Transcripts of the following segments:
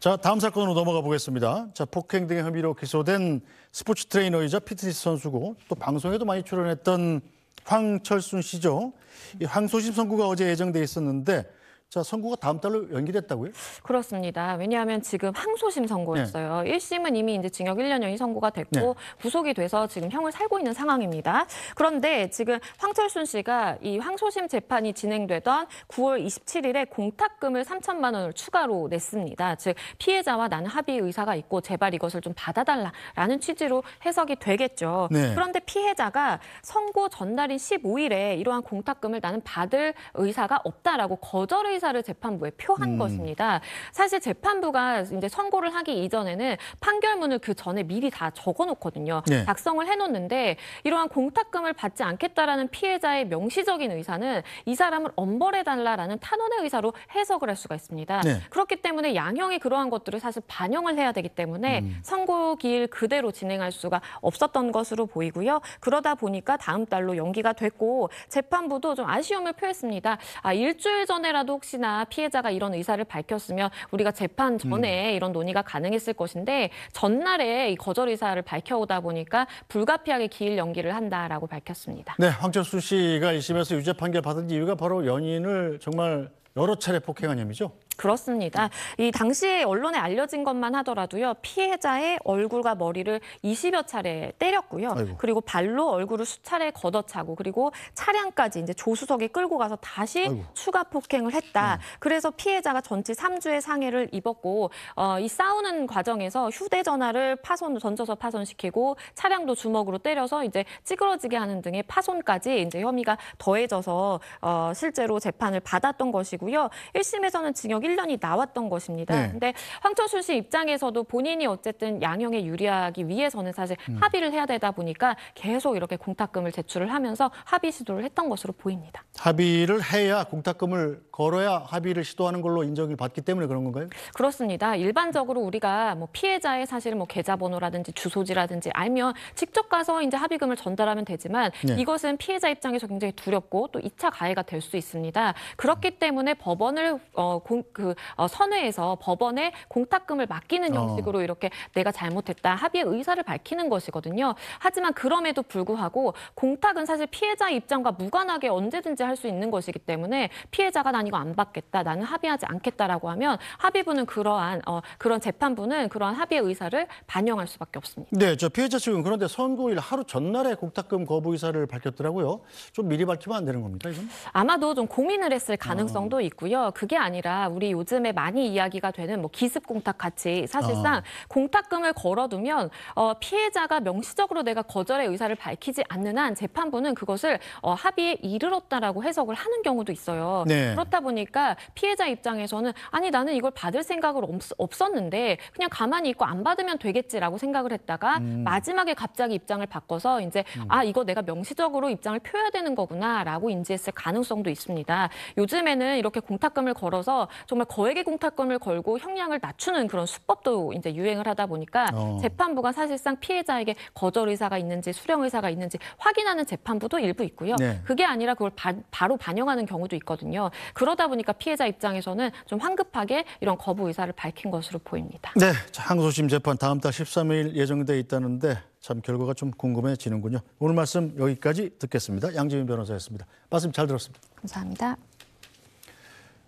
자, 다음 사건으로 넘어가 보겠습니다. 자, 폭행 등의 혐의로 기소된 스포츠 트레이너이자 피트니스 선수고 또 방송에도 많이 출연했던 황철순 씨죠. 이 황소심 선고가 어제 예정돼 있었는데 자, 선고가 다음 달로 연기됐다고요? 그렇습니다. 왜냐하면 지금 항소심 선고였어요. 네. 1심은 이미 이제 징역 1년형이 선고가 됐고 네. 구속이 돼서 지금 형을 살고 있는 상황입니다. 그런데 지금 황철순 씨가 이 항소심 재판이 진행되던 9월 27일에 공탁금을 3천만 원을 추가로 냈습니다. 즉 피해자와 나는 합의 의사가 있고 제발 이것을 좀 받아달라라는 취지로 해석이 되겠죠. 네. 그런데 피해자가 선고 전날인 15일에 이러한 공탁금을 나는 받을 의사가 없다라고 거절을 피의사를 재판부에 표한 음. 것입니다. 사실 재판부가 이제 선고를 하기 이전에는 판결문을 그 전에 미리 다 적어 놓거든요. 네. 작성을 해 놓는데 이러한 공탁금을 받지 않겠다라는 피해자의 명시적인 의사는 이 사람을 엄벌해 달라라는 탄원의 의사로 해석을 할 수가 있습니다. 네. 그렇기 때문에 양형이 그러한 것들을 사실 반영을 해야 되기 때문에 음. 선고 기일 그대로 진행할 수가 없었던 것으로 보이고요. 그러다 보니까 다음 달로 연기가 됐고 재판부도 좀 아쉬움을 표했습니다. 아 일주일 전에라도 혹시 혹시나 피해자가 이런 의사를 밝혔으면 우리가 재판 전에 음. 이런 논의가 가능했을 것인데 전날에 이 거절 의사를 밝혀오다 보니까 불가피하게 기일 연기를 한다라고 밝혔습니다. 네, 황철수 씨가 1심에서 유죄 판결 받은 이유가 바로 연인을 정말 여러 차례 폭행한 혐의죠. 그렇습니다. 이 당시에 언론에 알려진 것만 하더라도요. 피해자의 얼굴과 머리를 20여 차례 때렸고요. 아이고. 그리고 발로 얼굴을 수차례 걷어차고 그리고 차량까지 이제 조수석에 끌고 가서 다시 아이고. 추가 폭행을 했다. 음. 그래서 피해자가 전치 3주의 상해를 입었고 어, 이 싸우는 과정에서 휴대전화를 파손 던져서 파손시키고 차량도 주먹으로 때려서 이제 찌그러지게 하는 등의 파손까지 이제 혐의가 더해져서 어, 실제로 재판을 받았던 것이고요. 1심에서는 징역 1년이 나왔던 것입니다. 네. 근데 황철수 씨 입장에서도 본인이 어쨌든 양형에 유리하기 위해서는 사실 음. 합의를 해야 되다 보니까 계속 이렇게 공탁금을 제출을 하면서 합의 시도를 했던 것으로 보입니다. 합의를 해야 공탁금을 걸어야 합의를 시도하는 걸로 인정을 받기 때문에 그런 건가요? 그렇습니다. 일반적으로 우리가 뭐 피해자의 사실 뭐 계좌번호라든지 주소지라든지 알면 직접 가서 이제 합의금을 전달하면 되지만 네. 이것은 피해자 입장에서 굉장히 두렵고 또 2차 가해가 될 수 있습니다. 그렇기 때문에 법원을 어, 공, 그 어, 선회에서 법원에 공탁금을 맡기는 어. 형식으로 이렇게 내가 잘못했다 합의의 의사를 밝히는 것이거든요. 하지만 그럼에도 불구하고 공탁은 사실 피해자 입장과 무관하게 언제든지 할 수 있는 것이기 때문에 피해자가 난 이거 안 받겠다, 나는 합의하지 않겠다라고 하면 합의부는 그러한 어, 그런 재판부는 그러한 합의의 의사를 반영할 수밖에 없습니다. 네, 저 피해자 측은 그런데 선고일 하루 전날에 공탁금 거부 의사를 밝혔더라고요. 좀 미리 밝히면 안 되는 겁니까 이건? 아마도 좀 고민을 했을 가능성도 어. 있고요. 그게 아니라 우리 우리 요즘에 많이 이야기가 되는 뭐 기습 공탁 같이 사실상 어. 공탁금을 걸어두면 어, 피해자가 명시적으로 내가 거절의 의사를 밝히지 않는 한 재판부는 그것을 어, 합의에 이르렀다라고 해석을 하는 경우도 있어요. 네. 그렇다 보니까 피해자 입장에서는 아니 나는 이걸 받을 생각을 없, 었는데 그냥 가만히 있고 안 받으면 되겠지라고 생각을 했다가 음. 마지막에 갑자기 입장을 바꿔서 이제 음. 아 이거 내가 명시적으로 입장을 표해야 되는 거구나라고 인지했을 가능성도 있습니다. 요즘에는 이렇게 공탁금을 걸어서 정말 거액의 공탁금을 걸고 형량을 낮추는 그런 수법도 이제 유행을 하다 보니까 어. 재판부가 사실상 피해자에게 거절 의사가 있는지 수령 의사가 있는지 확인하는 재판부도 일부 있고요. 네. 그게 아니라 그걸 바, 로 반영하는 경우도 있거든요. 그러다 보니까 피해자 입장에서는 좀 황급하게 이런 거부 의사를 밝힌 것으로 보입니다. 네, 항소심 재판 다음 달 13일 예정돼 있다는데 참 결과가 좀 궁금해지는군요. 오늘 말씀 여기까지 듣겠습니다. 양지민 변호사였습니다. 말씀 잘 들었습니다. 감사합니다.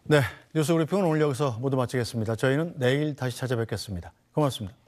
네, 뉴스 브리핑은 오늘 여기서 모두 마치겠습니다. 저희는 내일 다시 찾아뵙겠습니다. 고맙습니다.